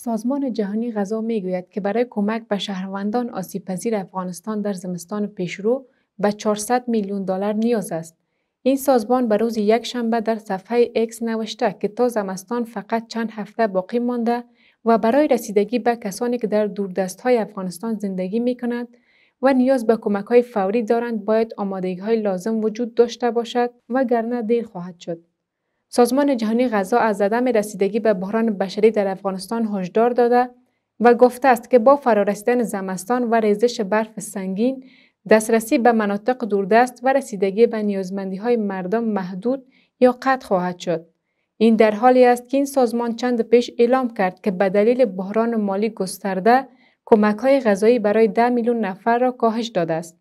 سازمان جهانی غذا میگوید که برای کمک به شهروندان پذیر افغانستان در زمستان پیشرو به 400 میلیون دلار نیاز است. این سازمان به روز یک شنبه در صفحه اکس نوشته که تا زمستان فقط چند هفته باقی مانده و برای رسیدگی به کسانی که در دوردست های افغانستان زندگی می کند و نیاز به کمک های فوری دارند باید آمادگی های لازم وجود داشته باشد و گرنه دیر خواهد شد. سازمان جهانی غذا از عدم رسیدگی به بحران بشری در افغانستان هشدار داده و گفته است که با فرارسیدن زمستان و ریزش برف سنگین دسترسی به مناطق دوردست و رسیدگی به نیازمندی های مردم محدود یا قطع خواهد شد. این در حالی است که این سازمان چند پیش اعلام کرد که به دلیل بحران مالی گسترده کمک های غذایی برای ده میلیون نفر را کاهش داده است.